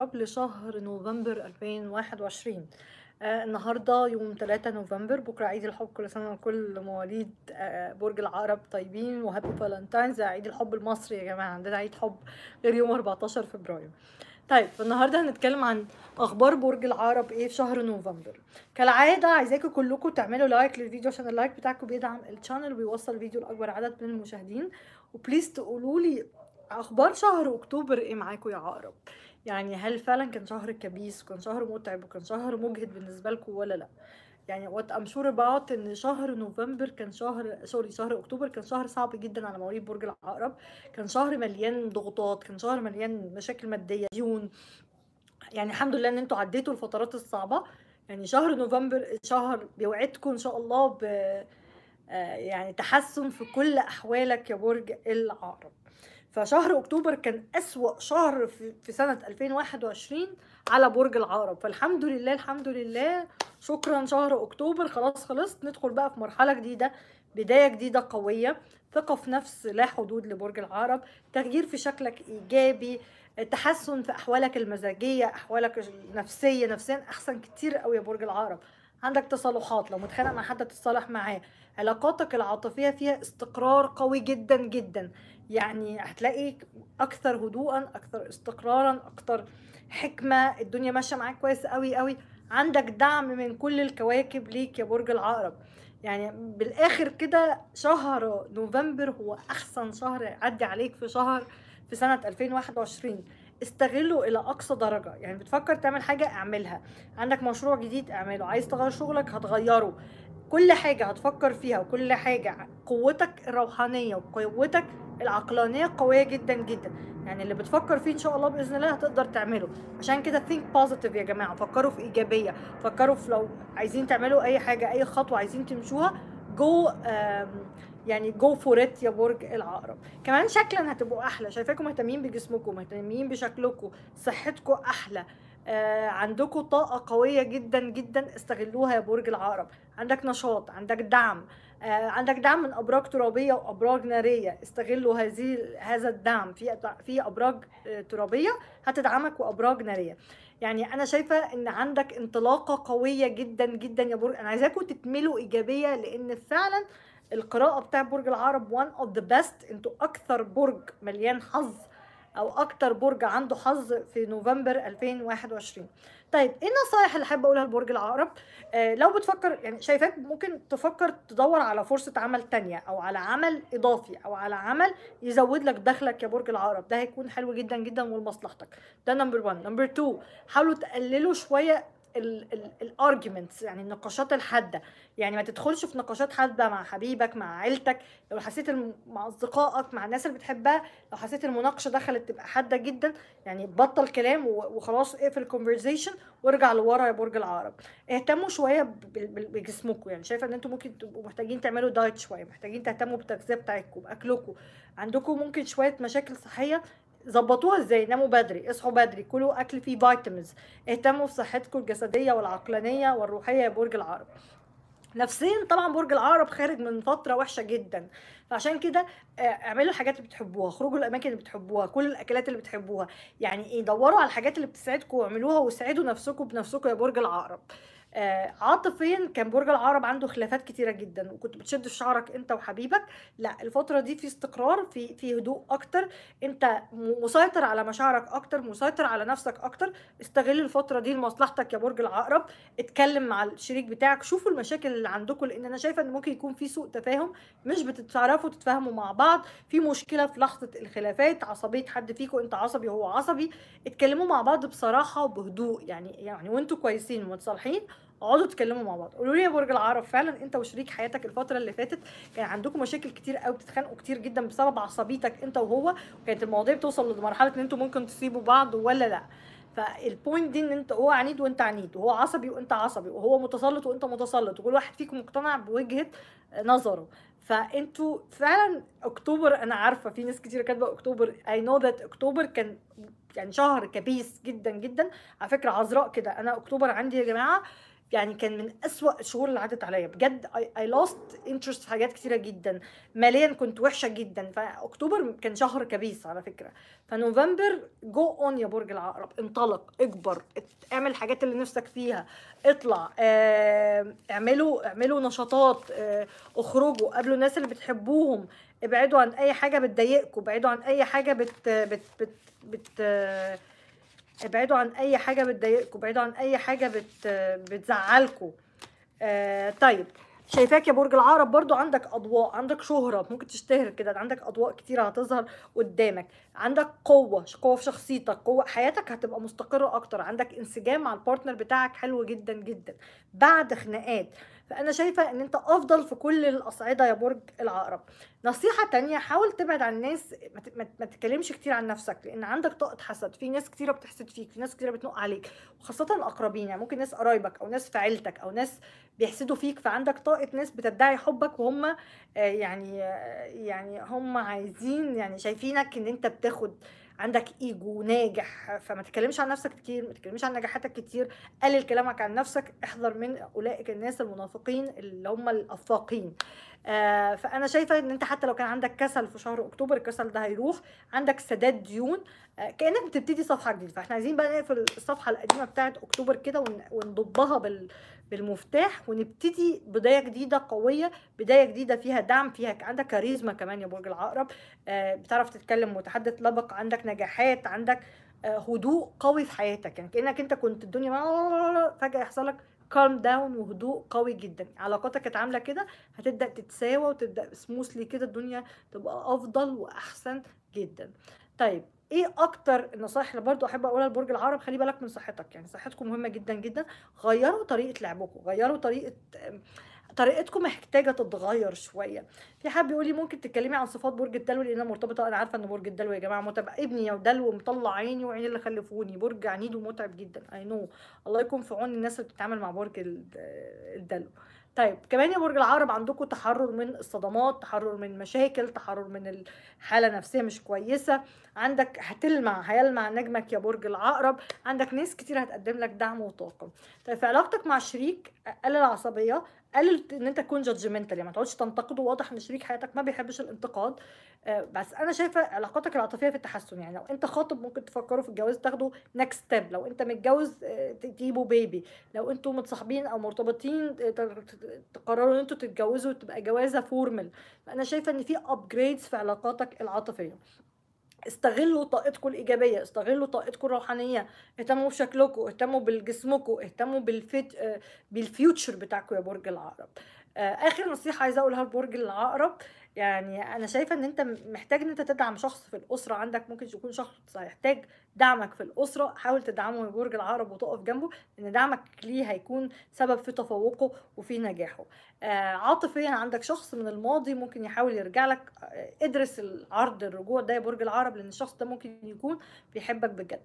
قبل شهر نوفمبر 2021 آه النهاردة يوم 3 نوفمبر بكرة عيد الحب كل سنة وكل مواليد آه برج العقرب طيبين وهابي فالنتاينز عيد الحب المصري يا جماعة عندنا عيد حب غير يوم 14 فبراير طيب النهارده هنتكلم عن اخبار برج العقرب ايه في شهر نوفمبر كالعاده عايزاكم كلكم تعملوا لايك للفيديو عشان اللايك بتاعكم بيدعم الشانل وبيوصل الفيديو لاكبر عدد من المشاهدين وبليز تقولوا لي اخبار شهر اكتوبر ايه معاكم يا عقرب يعني هل فعلا كان شهر كبيس وكان شهر متعب وكان شهر مجهد بالنسبه لكم ولا لا يعني وات ام شور اباوت ان شهر نوفمبر كان شهر سوري شهر اكتوبر كان شهر صعب جدا على مواليد برج العقرب كان شهر مليان ضغوطات كان شهر مليان مشاكل ماديه ديون يعني الحمد لله ان انتوا عديتوا الفترات الصعبه يعني شهر نوفمبر شهر بيوعدكم ان شاء الله ب آه، يعني تحسن في كل احوالك يا برج العقرب فشهر اكتوبر كان اسوا شهر في سنه 2021 على برج العقرب فالحمد لله الحمد لله شكرا شهر اكتوبر خلاص خلصت ندخل بقى في مرحله جديده بدايه جديده قويه ثقه في نفس لا حدود لبرج العقرب تغيير في شكلك ايجابي تحسن في احوالك المزاجيه احوالك النفسيه نفسيا احسن كتير قوي يا برج العقرب عندك تصالحات لو متخانق مع حد تتصالح معاه علاقاتك العاطفيه فيها استقرار قوي جدا جدا يعني هتلاقي اكثر هدوءا اكثر استقرارا اكثر حكمه الدنيا ماشيه معاك كويس قوي قوي عندك دعم من كل الكواكب ليك يا برج العقرب يعني بالاخر كده شهر نوفمبر هو احسن شهر عدي عليك في شهر في سنه 2021 استغله الى اقصى درجه يعني بتفكر تعمل حاجه اعملها عندك مشروع جديد اعمله عايز تغير شغلك هتغيره كل حاجة هتفكر فيها وكل حاجة قوتك الروحانية وقوتك العقلانية قوية جدا جدا يعني اللي بتفكر فيه ان شاء الله باذن الله هتقدر تعمله عشان كده think positive يا جماعة فكروا في ايجابية فكروا في لو عايزين تعملوا اي حاجة اي خطوة عايزين تمشوها جو يعني جو فورت يا برج العقرب كمان شكلا هتبقوا احلى شايفاكم مهتمين بجسمكم مهتمين بشكلكم صحتكم احلى آه، عندكم طاقة قوية جدا جدا استغلوها يا برج العقرب عندك نشاط عندك دعم آه، عندك دعم من ابراج ترابيه وابراج ناريه استغلوا هذه هذا الدعم في في ابراج آه، ترابيه هتدعمك وابراج ناريه يعني انا شايفه ان عندك انطلاقه قويه جدا جدا يا برج انا عايزاكم تكملوا ايجابيه لان فعلا القراءه بتاع برج العرب وان اوف ذا بيست انتوا اكثر برج مليان حظ او اكتر برج عنده حظ في نوفمبر 2021 طيب ايه النصايح اللي حابه اقولها لبرج العقرب آه لو بتفكر يعني شايفاك ممكن تفكر تدور على فرصه عمل تانية او على عمل اضافي او على عمل يزود لك دخلك يا برج العقرب ده هيكون حلو جدا جدا ولمصلحتك ده نمبر 1 نمبر 2 حاولوا تقللوا شويه الارجيومنتس يعني النقاشات الحاده يعني ما تدخلش في نقاشات حاده مع حبيبك مع عيلتك لو حسيت مع اصدقائك مع الناس اللي بتحبها لو حسيت المناقشه دخلت تبقى حاده جدا يعني بطل كلام وخلاص اقفل الكونفرزيشن وارجع لورا يا برج العقرب اهتموا شويه بجسمكم يعني شايفه ان انتم ممكن تبقوا محتاجين تعملوا دايت شويه محتاجين تهتموا بالتغذيه بتاعتكم باكلكم عندكم ممكن شويه مشاكل صحيه ظبطوها ازاي ناموا بدري اصحوا بدري كلوا اكل فيه فيتامينز اهتموا بصحتكم الجسديه والعقلانيه والروحيه يا برج العقرب نفسيا طبعا برج العقرب خارج من فتره وحشه جدا فعشان كده آه، اعملوا الحاجات اللي بتحبوها خرجوا الاماكن اللي بتحبوها كل الاكلات اللي بتحبوها يعني ايه دوروا على الحاجات اللي بتسعدكم واعملوها وساعدوا نفسكم بنفسكم يا برج العقرب آه عاطفيا كان برج العقرب عنده خلافات كتيره جدا وكنت بتشد في شعرك انت وحبيبك لا الفتره دي في استقرار في في هدوء اكتر انت مسيطر على مشاعرك اكتر مسيطر على نفسك اكتر استغل الفتره دي لمصلحتك يا برج العقرب اتكلم مع الشريك بتاعك شوفوا المشاكل اللي عندكم لان انا شايفه ان ممكن يكون في سوء تفاهم مش بتتعرفوا تتفاهموا مع بعض في مشكله في لحظه الخلافات عصبيه حد فيكم انت عصبي وهو عصبي اتكلموا مع بعض بصراحه وبهدوء يعني يعني وانتوا كويسين ومتصالحين اقعدوا اتكلموا مع بعض قولوا لي يا برج العقرب فعلا انت وشريك حياتك الفتره اللي فاتت كان عندكم مشاكل كتير قوي بتتخانقوا كتير جدا بسبب عصبيتك انت وهو وكانت المواضيع بتوصل لمرحله ان انتوا ممكن تسيبوا بعض ولا لا فالبوينت دي ان انت هو عنيد وانت عنيد وهو عصبي وانت عصبي وهو متسلط وانت متسلط وكل واحد فيكم مقتنع بوجهه نظره فانتوا فعلا اكتوبر انا عارفه في ناس كتير كاتبه اكتوبر اي نو ذات اكتوبر كان يعني شهر كبيس جدا جدا على فكره عذراء كده انا اكتوبر عندي يا جماعه يعني كان من أسوأ الشهور اللي عدت عليا بجد اي لوست انترست في حاجات كتيره جدا ماليا كنت وحشه جدا فاكتوبر كان شهر كبيس على فكره فنوفمبر جو اون يا برج العقرب انطلق اكبر اعمل الحاجات اللي نفسك فيها اطلع آه، اعملوا اعملوا نشاطات آه، اخرجوا قابلوا الناس اللي بتحبوهم ابعدوا عن اي حاجه بتضايقكم ابعدوا عن اي حاجه بت بت بت, بت آه، ابعدوا عن اي حاجه بتضايقكم ابعدوا عن اي حاجه بت... بتزعلكم آه طيب شايفاك يا برج العقرب برضو عندك اضواء عندك شهره ممكن تشتهر كده عندك اضواء كتير هتظهر قدامك عندك قوه قوه في شخصيتك قوه حياتك هتبقى مستقره اكتر عندك انسجام مع البارتنر بتاعك حلو جدا جدا بعد خناقات فانا شايفه ان انت افضل في كل الاصعده يا برج العقرب نصيحه تانية حاول تبعد عن الناس ما تتكلمش كتير عن نفسك لان عندك طاقه حسد في ناس كتيره بتحسد فيك في ناس كتيره بتنق عليك وخاصه الاقربين يعني ممكن ناس قرايبك او ناس في عيلتك او ناس بيحسدوا فيك فعندك طاقه طائفه ناس بتدعي حبك وهم آه، يعني آه، يعني هم عايزين يعني شايفينك ان انت بتاخد عندك ايجو ناجح فما تتكلمش عن نفسك كتير ما تتكلمش عن نجاحاتك كتير قلل كلامك عن نفسك احذر من اولئك الناس المنافقين اللي هم الافاقين آه فانا شايفه ان انت حتى لو كان عندك كسل في شهر اكتوبر الكسل ده هيروح عندك سداد ديون آه كانك بتبتدي صفحه جديده فاحنا عايزين بقى نقفل الصفحه القديمه بتاعه اكتوبر كده ونضبها بال بالمفتاح ونبتدي بدايه جديده قويه بدايه جديده فيها دعم فيها عندك كاريزما كمان يا برج العقرب آه بتعرف تتكلم متحدث لبق عندك نجاحات عندك هدوء قوي في حياتك يعني كانك انت كنت الدنيا فجاه يحصل لك كالم داون وهدوء قوي جدا علاقاتك كانت عامله كده هتبدا تتساوى وتبدا سموثلي كده الدنيا تبقى افضل واحسن جدا طيب ايه اكتر النصائح اللي برضو احب اقولها لبرج العقرب خلي بالك من صحتك يعني صحتكم مهمه جدا جدا غيروا طريقه لعبكم غيروا طريقه طريقتكم محتاجه تتغير شويه في حد بيقول لي ممكن تتكلمي عن صفات برج الدلو لانها مرتبطه انا عارفه ان برج الدلو يا جماعه متعب ابني يا دلو مطلع عيني وعيني اللي خلفوني برج عنيد ومتعب جدا اي نو الله يكون في عون الناس اللي بتتعامل مع برج الدلو طيب كمان يا برج العقرب عندكم تحرر من الصدمات تحرر من مشاكل تحرر من الحاله نفسيه مش كويسه عندك هتلمع هيلمع نجمك يا برج العقرب عندك ناس كتير هتقدم لك دعم وطاقه طيب في علاقتك مع شريك قلل العصبيه قلل ان انت تكون جادجمنتال يعني ما تقعدش تنتقده واضح ان شريك حياتك ما بيحبش الانتقاد آه، بس انا شايفه علاقاتك العاطفيه في التحسن يعني لو انت خاطب ممكن تفكروا في الجواز تاخده نكست ستيب لو انت متجوز آه، تجيبوا بيبي لو انتوا متصاحبين او مرتبطين تقرروا ان انتوا تتجوزوا وتبقى جوازه فورمال فانا شايفه ان في ابجريدز في علاقاتك العاطفيه استغلوا طاقتكم الايجابيه استغلوا طاقتكم الروحانيه اهتموا بشكلكم اهتموا بجسمكم اهتموا بالفيت بالفيوتشر بتاعكم يا برج العقرب آه، اخر نصيحه عايزه اقولها لبرج العقرب يعني انا شايفه ان انت محتاج ان انت تدعم شخص في الاسره عندك ممكن يكون شخص هيحتاج دعمك في الاسره حاول تدعمه يا برج العقرب وتقف جنبه ان دعمك ليه هيكون سبب في تفوقه وفي نجاحه آه عاطفيا عندك شخص من الماضي ممكن يحاول يرجع لك آه، ادرس العرض الرجوع ده يا برج العقرب لان الشخص ده ممكن يكون بيحبك بجد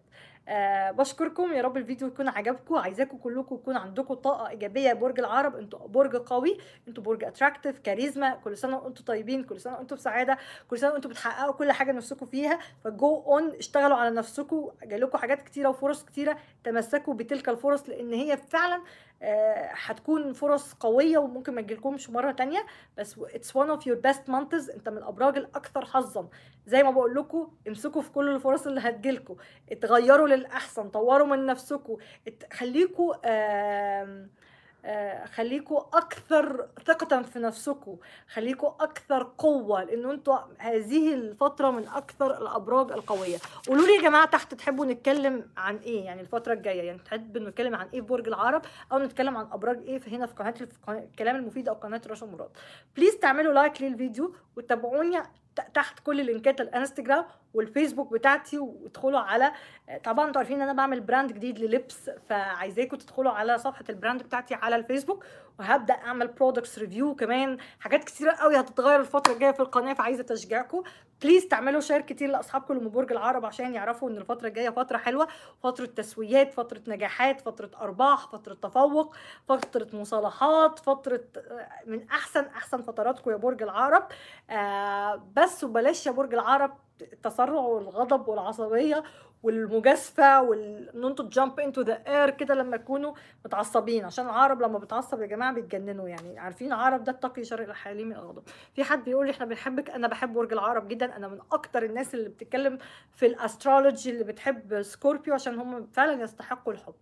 آه بشكركم يا رب الفيديو يكون عجبكم عايزاكم كلكم يكون عندكم طاقه ايجابيه برج العرب انتوا برج قوي انتوا برج اتراكتيف كاريزما كل سنه وانتوا طيبين كل سنه وانتوا بسعاده كل سنه وانتوا بتحققوا كل حاجه نفسكم فيها فجو اون اشتغلوا على نفسكم جالكوا حاجات كتيره وفرص كتيره تمسكوا بتلك الفرص لان هي فعلا آه، هتكون فرص قويه وممكن ما تجيلكمش مره تانية بس اتس وان اوف يور بيست مانثز انت من الابراج الاكثر حظا زي ما بقول لكم امسكوا في كل الفرص اللي هتجيلكم اتغيروا للاحسن طوروا من نفسكم خليكم خليكوا اكثر ثقه في نفسكم خليكوا اكثر قوه لان انتوا هذه الفتره من اكثر الابراج القويه قولوا لي يا جماعه تحت تحبوا نتكلم عن ايه يعني الفتره الجايه يعني تحبوا نتكلم عن ايه في برج العرب او نتكلم عن ابراج ايه هنا في قناه الكلام المفيد او قناه رشا مراد بليز تعملوا لايك للفيديو وتابعوني تحت كل اللينكات الانستجرام والفيسبوك بتاعتي وادخلوا على طبعا انتوا عارفين ان انا بعمل براند جديد للبس فعايزاكم تدخلوا على صفحه البراند بتاعتي على الفيسبوك وهبدا اعمل برودكتس ريفيو كمان حاجات كتيره قوي هتتغير الفتره الجايه في القناه فعايزه تشجيعكم بليز تعملوا شير كتير لاصحابكم اللي من برج العرب عشان يعرفوا ان الفتره الجايه فتره حلوه فتره تسويات فتره نجاحات فتره ارباح فتره تفوق فتره مصالحات فتره آه، من احسن احسن فتراتكم يا برج العرب آه بس وبلاش يا برج العرب التسرع والغضب والعصبيه والمجازفه وان انتوا تجامب انتو ذا اير كده لما تكونوا متعصبين عشان العرب لما بتعصب يا جماعه بيتجننوا يعني عارفين العرب ده التقي شر الحالي من الغضب في حد بيقول لي احنا بنحبك انا بحب برج العرب جدا انا من اكتر الناس اللي بتتكلم في الاسترولوجي اللي بتحب سكوربيو عشان هم فعلا يستحقوا الحب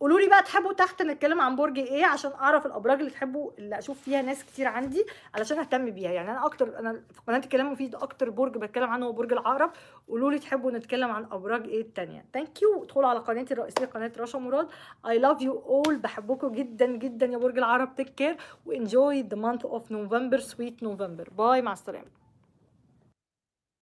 قولوا لي بقى تحبوا تحت نتكلم عن برج ايه عشان اعرف الابراج اللي تحبوا اللي اشوف فيها ناس كتير عندي علشان اهتم بيها يعني انا اكتر انا في قناه الكلام مفيد اكتر برج بتكلم عنه هو برج العقرب قولوا لي تحبوا نتكلم عن ابراج ايه التانية ثانك يو ادخلوا على قناتي الرئيسيه قناه رشا مراد اي لاف يو اول بحبكم جدا جدا يا برج العقرب تيك كير وانجوي ذا مانث اوف نوفمبر سويت نوفمبر باي مع السلامه